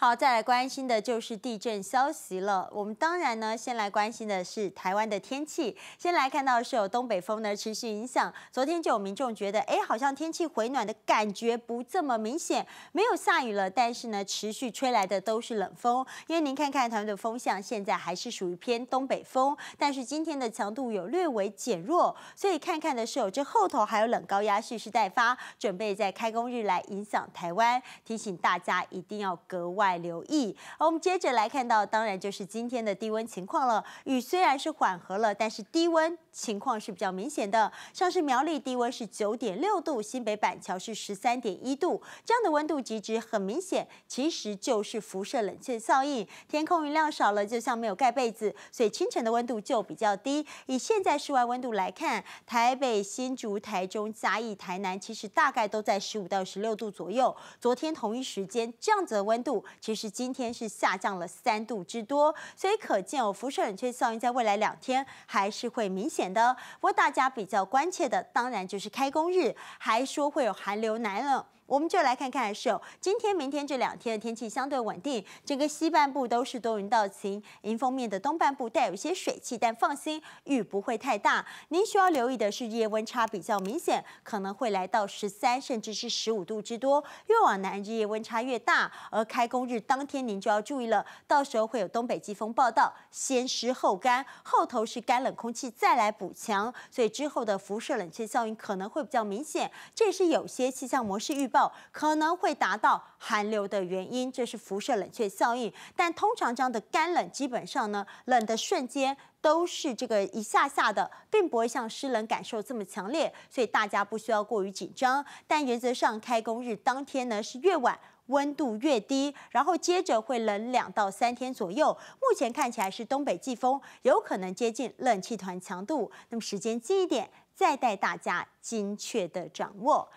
好，再来关心的就是地震消息了。我们当然呢，先来关心的是台湾的天气。先来看到是有东北风呢持续影响。昨天就有民众觉得，哎，好像天气回暖的感觉不这么明显，没有下雨了，但是呢，持续吹来的都是冷风。因为您看看台湾的风向，现在还是属于偏东北风，但是今天的强度有略微减弱。所以看看的是有这后头还有冷高压蓄势待发，准备在开工日来影响台湾，提醒大家一定要格外。来留意。我们接着来看到，当然就是今天的低温情况了。雨虽然是缓和了，但是低温情况是比较明显的。像是苗栗低温是九点六度，新北板桥是十三点一度，这样的温度极值很明显，其实就是辐射冷却效应。天空云量少了，就像没有盖被子，所以清晨的温度就比较低。以现在室外温度来看，台北、新竹、台中、嘉义、台南，其实大概都在十五到十六度左右。昨天同一时间，这样子的温度。其实今天是下降了三度之多，所以可见有辐射冷却效应，在未来两天还是会明显的。不过大家比较关切的，当然就是开工日，还说会有寒流来了。我们就来看看，首今天、明天这两天的天气相对稳定，整个西半部都是多云到晴，迎风面的东半部带有些水汽，但放心，雨不会太大。您需要留意的是，日夜温差比较明显，可能会来到十三甚至是十五度之多，越往南日夜温差越大。而开工日当天，您就要注意了，到时候会有东北季风报道，先湿后干，后头是干冷空气再来补强，所以之后的辐射冷却效应可能会比较明显。这也是有些气象模式预报。可能会达到寒流的原因，这是辐射冷却效应。但通常这样的干冷，基本上呢，冷的瞬间都是这个一下下的，并不会像湿冷感受这么强烈，所以大家不需要过于紧张。但原则上，开工日当天呢是越晚温度越低，然后接着会冷两到三天左右。目前看起来是东北季风有可能接近冷气团强度，那么时间近一点，再带大家精确的掌握。